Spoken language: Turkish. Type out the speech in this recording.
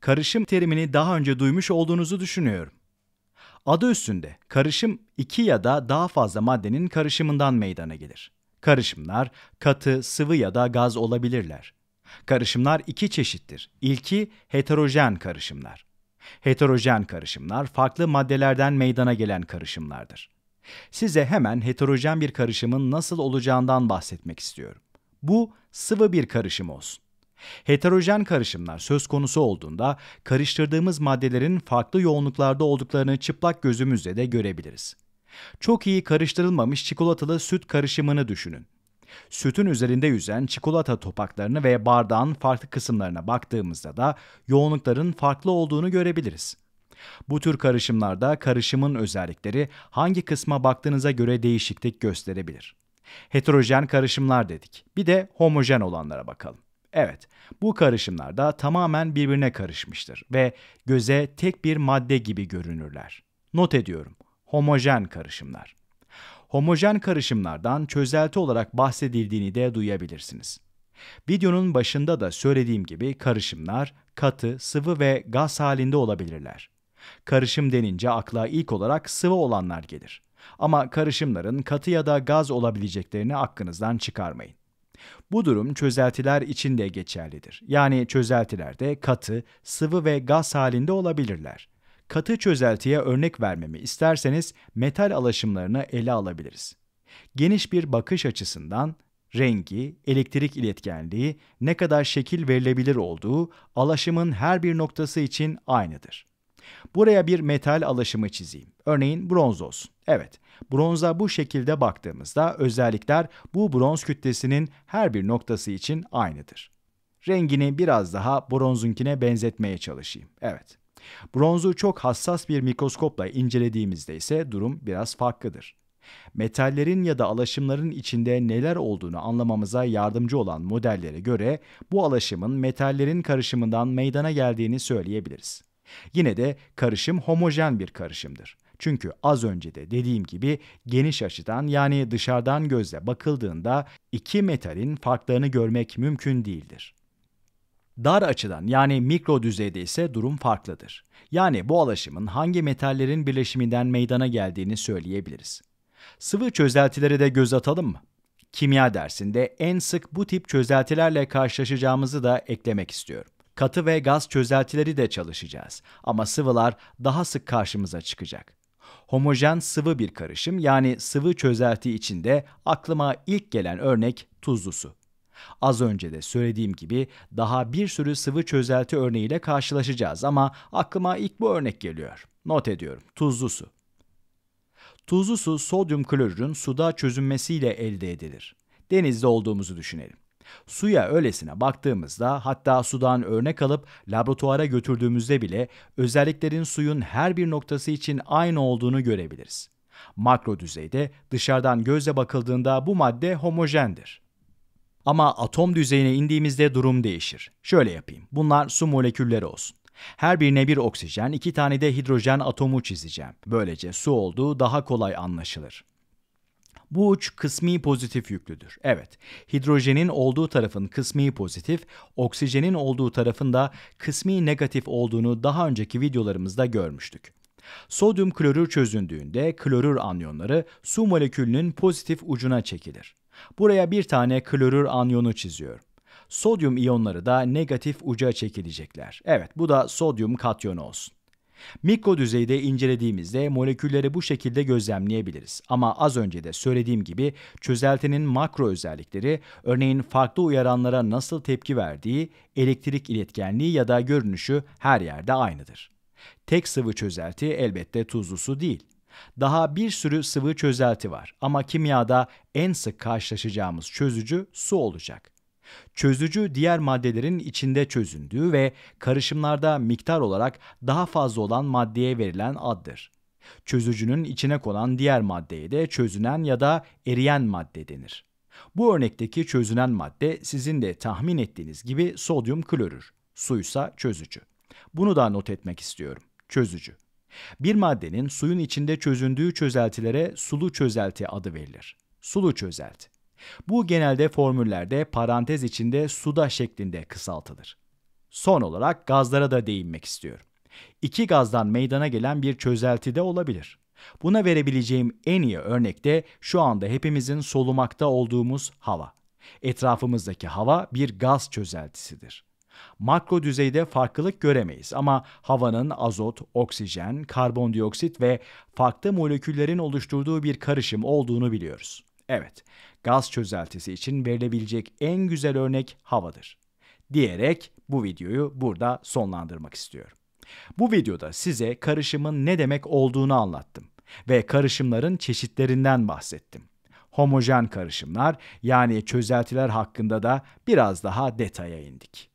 karışım terimini daha önce duymuş olduğunuzu düşünüyorum. Adı üstünde karışım iki ya da daha fazla maddenin karışımından meydana gelir. Karışımlar katı, sıvı ya da gaz olabilirler. Karışımlar iki çeşittir. İlki heterojen karışımlar. Heterojen karışımlar farklı maddelerden meydana gelen karışımlardır. Size hemen heterojen bir karışımın nasıl olacağından bahsetmek istiyorum. Bu sıvı bir karışım olsun. Heterojen karışımlar söz konusu olduğunda karıştırdığımız maddelerin farklı yoğunluklarda olduklarını çıplak gözümüzle de görebiliriz. Çok iyi karıştırılmamış çikolatalı süt karışımını düşünün. Sütün üzerinde yüzen çikolata topaklarını ve bardağın farklı kısımlarına baktığımızda da yoğunlukların farklı olduğunu görebiliriz. Bu tür karışımlarda karışımın özellikleri hangi kısma baktığınıza göre değişiklik gösterebilir. Heterojen karışımlar dedik. Bir de homojen olanlara bakalım. Evet, bu karışımlar da tamamen birbirine karışmıştır ve göze tek bir madde gibi görünürler. Not ediyorum, homojen karışımlar. Homojen karışımlardan çözelti olarak bahsedildiğini de duyabilirsiniz. Videonun başında da söylediğim gibi karışımlar katı, sıvı ve gaz halinde olabilirler. Karışım denince akla ilk olarak sıvı olanlar gelir. Ama karışımların katı ya da gaz olabileceklerini aklınızdan çıkarmayın. Bu durum çözeltiler için de geçerlidir. Yani çözeltilerde katı, sıvı ve gaz halinde olabilirler. Katı çözeltiye örnek vermemi isterseniz metal alaşımlarını ele alabiliriz. Geniş bir bakış açısından rengi, elektrik iletkenliği, ne kadar şekil verilebilir olduğu alaşımın her bir noktası için aynıdır. Buraya bir metal alaşımı çizeyim. Örneğin bronz olsun. Evet, bronza bu şekilde baktığımızda özellikler bu bronz kütlesinin her bir noktası için aynıdır. Rengini biraz daha bronzunkine benzetmeye çalışayım. Evet. Bronzu çok hassas bir mikroskopla incelediğimizde ise durum biraz farklıdır. Metallerin ya da alaşımların içinde neler olduğunu anlamamıza yardımcı olan modellere göre bu alaşımın metallerin karışımından meydana geldiğini söyleyebiliriz. Yine de karışım homojen bir karışımdır. Çünkü az önce de dediğim gibi geniş açıdan yani dışarıdan gözle bakıldığında iki metalin farklarını görmek mümkün değildir. Dar açıdan yani mikro düzeyde ise durum farklıdır. Yani bu alaşımın hangi metallerin birleşiminden meydana geldiğini söyleyebiliriz. Sıvı çözeltilere de göz atalım mı? Kimya dersinde en sık bu tip çözeltilerle karşılaşacağımızı da eklemek istiyorum katı ve gaz çözeltileri de çalışacağız. Ama sıvılar daha sık karşımıza çıkacak. Homojen sıvı bir karışım yani sıvı çözelti içinde aklıma ilk gelen örnek tuzlu su. Az önce de söylediğim gibi daha bir sürü sıvı çözelti örneğiyle karşılaşacağız ama aklıma ilk bu örnek geliyor. Not ediyorum. Tuzlu su. Tuzlu su sodyum klorürün suda çözünmesiyle elde edilir. Denizde olduğumuzu düşünelim. Suya öylesine baktığımızda hatta sudan örnek alıp laboratuvara götürdüğümüzde bile özelliklerin suyun her bir noktası için aynı olduğunu görebiliriz. Makro düzeyde dışarıdan gözle bakıldığında bu madde homojendir. Ama atom düzeyine indiğimizde durum değişir. Şöyle yapayım. Bunlar su molekülleri olsun. Her birine bir oksijen, iki tane de hidrojen atomu çizeceğim. Böylece su olduğu daha kolay anlaşılır. Bu uç kısmi pozitif yüklüdür. Evet, hidrojenin olduğu tarafın kısmi pozitif, oksijenin olduğu tarafın da kısmi negatif olduğunu daha önceki videolarımızda görmüştük. Sodyum klorür çözündüğünde klorür anyonları su molekülünün pozitif ucuna çekilir. Buraya bir tane klorür anyonu çiziyorum. Sodyum iyonları da negatif uca çekilecekler. Evet, bu da sodyum katyonu olsun. Mikro düzeyde incelediğimizde molekülleri bu şekilde gözlemleyebiliriz. Ama az önce de söylediğim gibi çözeltinin makro özellikleri, örneğin farklı uyaranlara nasıl tepki verdiği, elektrik iletkenliği ya da görünüşü her yerde aynıdır. Tek sıvı çözelti elbette tuzlu su değil. Daha bir sürü sıvı çözelti var ama kimyada en sık karşılaşacağımız çözücü su olacak. Çözücü diğer maddelerin içinde çözündüğü ve karışımlarda miktar olarak daha fazla olan maddeye verilen addır. Çözücünün içine konan diğer maddeye de çözünen ya da eriyen madde denir. Bu örnekteki çözünen madde sizin de tahmin ettiğiniz gibi sodyum klorür, suysa çözücü. Bunu da not etmek istiyorum, çözücü. Bir maddenin suyun içinde çözündüğü çözeltilere sulu çözelti adı verilir. Sulu çözelti. Bu genelde formüllerde parantez içinde suda şeklinde kısaltılır. Son olarak gazlara da değinmek istiyorum. İki gazdan meydana gelen bir çözelti de olabilir. Buna verebileceğim en iyi örnek de şu anda hepimizin solumakta olduğumuz hava. Etrafımızdaki hava bir gaz çözeltisidir. Makro düzeyde farklılık göremeyiz ama havanın azot, oksijen, karbondioksit ve farklı moleküllerin oluşturduğu bir karışım olduğunu biliyoruz. Evet, gaz çözeltisi için verilebilecek en güzel örnek havadır. Diyerek bu videoyu burada sonlandırmak istiyorum. Bu videoda size karışımın ne demek olduğunu anlattım ve karışımların çeşitlerinden bahsettim. Homojen karışımlar yani çözeltiler hakkında da biraz daha detaya indik.